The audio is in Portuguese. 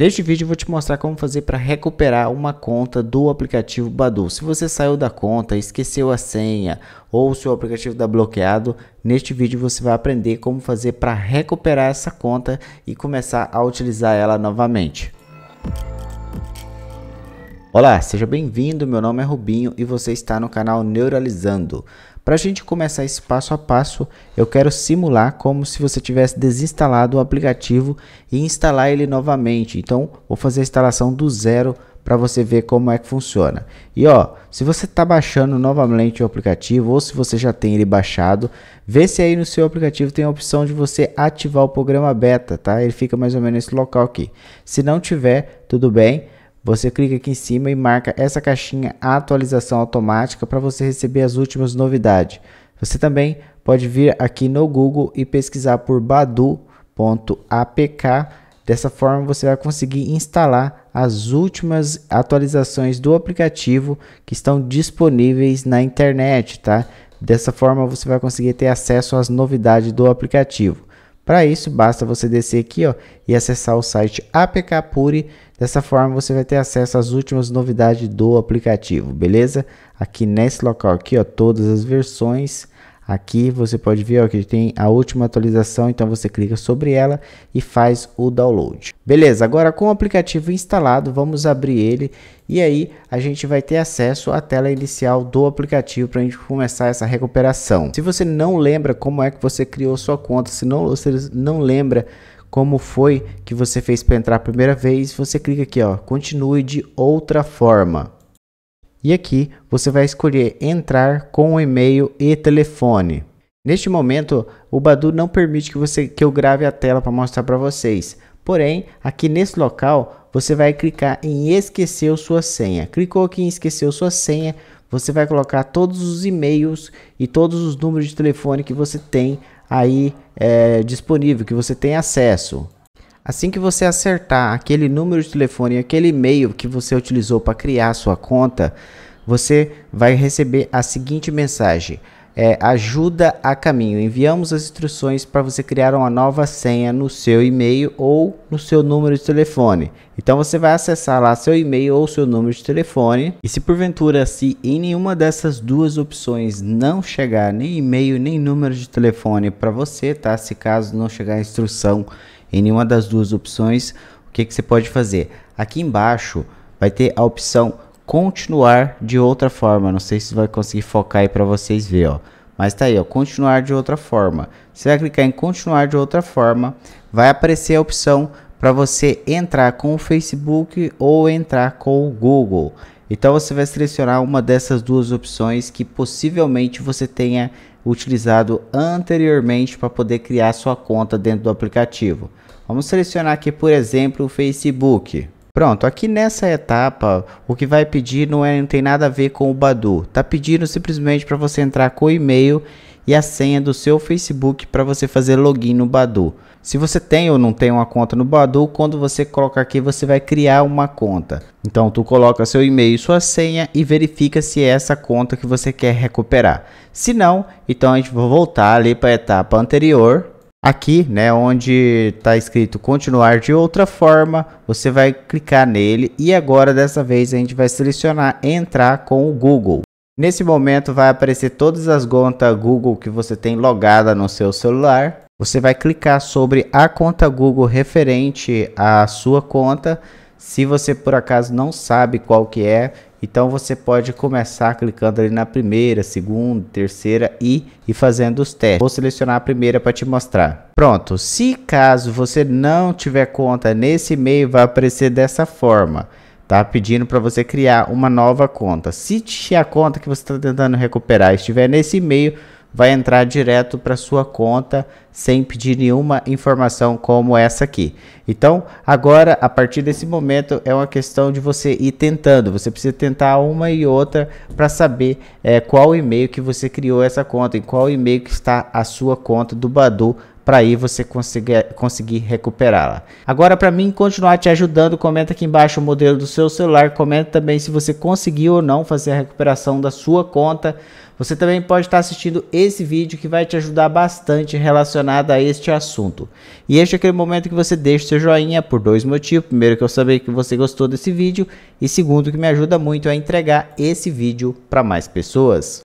Neste vídeo eu vou te mostrar como fazer para recuperar uma conta do aplicativo Badu. Se você saiu da conta, esqueceu a senha ou o seu aplicativo está bloqueado, neste vídeo você vai aprender como fazer para recuperar essa conta e começar a utilizar ela novamente. Olá, seja bem-vindo. Meu nome é Rubinho e você está no canal Neuralizando. Para a gente começar esse passo a passo, eu quero simular como se você tivesse desinstalado o aplicativo e instalar ele novamente. Então, vou fazer a instalação do zero para você ver como é que funciona. E ó, se você está baixando novamente o aplicativo ou se você já tem ele baixado, vê se aí no seu aplicativo tem a opção de você ativar o programa beta, tá? Ele fica mais ou menos nesse local aqui. Se não tiver, tudo bem você clica aqui em cima e marca essa caixinha atualização automática para você receber as últimas novidades. Você também pode vir aqui no Google e pesquisar por badu.apk. Dessa forma você vai conseguir instalar as últimas atualizações do aplicativo que estão disponíveis na internet, tá? Dessa forma você vai conseguir ter acesso às novidades do aplicativo. Para isso, basta você descer aqui ó, e acessar o site APKPure. Dessa forma, você vai ter acesso às últimas novidades do aplicativo, beleza? Aqui nesse local aqui, ó, todas as versões Aqui você pode ver ó, que tem a última atualização, então você clica sobre ela e faz o download. Beleza, agora com o aplicativo instalado, vamos abrir ele e aí a gente vai ter acesso à tela inicial do aplicativo para a gente começar essa recuperação. Se você não lembra como é que você criou sua conta, se não, você não lembra como foi que você fez para entrar a primeira vez, você clica aqui, ó, continue de outra forma. E aqui você vai escolher entrar com e-mail e telefone. Neste momento, o Badu não permite que, você, que eu grave a tela para mostrar para vocês. Porém, aqui nesse local, você vai clicar em esqueceu sua senha. Clicou aqui em esqueceu sua senha, você vai colocar todos os e-mails e todos os números de telefone que você tem aí é, disponível, que você tem acesso. Assim que você acertar aquele número de telefone e aquele e-mail que você utilizou para criar a sua conta, você vai receber a seguinte mensagem: é, ajuda a caminho. Enviamos as instruções para você criar uma nova senha no seu e-mail ou no seu número de telefone. Então você vai acessar lá seu e-mail ou seu número de telefone. E se porventura, se em nenhuma dessas duas opções não chegar nem e-mail nem número de telefone para você, tá? Se caso não chegar a instrução em nenhuma das duas opções, o que, que você pode fazer? Aqui embaixo vai ter a opção continuar de outra forma. Não sei se vai conseguir focar aí para vocês ver, ó. Mas tá aí, ó, continuar de outra forma. Você vai clicar em continuar de outra forma, vai aparecer a opção para você entrar com o Facebook ou entrar com o Google. Então você vai selecionar uma dessas duas opções que possivelmente você tenha utilizado anteriormente para poder criar sua conta dentro do aplicativo. Vamos selecionar aqui, por exemplo, o Facebook. Pronto, aqui nessa etapa, o que vai pedir não, é, não tem nada a ver com o Badu. Tá pedindo simplesmente para você entrar com o e-mail e a senha do seu Facebook para você fazer login no Badu. Se você tem ou não tem uma conta no Badu, quando você coloca aqui, você vai criar uma conta. Então tu coloca seu e-mail e sua senha e verifica se é essa conta que você quer recuperar. Se não, então a gente vai voltar ali para a etapa anterior Aqui, né, onde está escrito continuar de outra forma, você vai clicar nele e agora dessa vez a gente vai selecionar entrar com o Google. Nesse momento vai aparecer todas as contas Google que você tem logada no seu celular. Você vai clicar sobre a conta Google referente à sua conta se você por acaso não sabe qual que é, então você pode começar clicando ali na primeira, segunda, terceira e e fazendo os testes. Vou selecionar a primeira para te mostrar. Pronto, se caso você não tiver conta nesse e-mail vai aparecer dessa forma. Tá pedindo para você criar uma nova conta. Se a conta que você está tentando recuperar estiver nesse e-mail, vai entrar direto para sua conta sem pedir nenhuma informação como essa aqui. Então, agora, a partir desse momento, é uma questão de você ir tentando. Você precisa tentar uma e outra para saber é, qual e-mail que você criou essa conta e qual e-mail que está a sua conta do Badu para aí você conseguir, conseguir recuperá-la. Agora, para mim continuar te ajudando, comenta aqui embaixo o modelo do seu celular, comenta também se você conseguiu ou não fazer a recuperação da sua conta. Você também pode estar assistindo esse vídeo que vai te ajudar bastante relacionado relacionada a este assunto. E este é aquele momento que você deixa o seu joinha por dois motivos. Primeiro, que eu saber que você gostou desse vídeo. E segundo, que me ajuda muito a entregar esse vídeo para mais pessoas.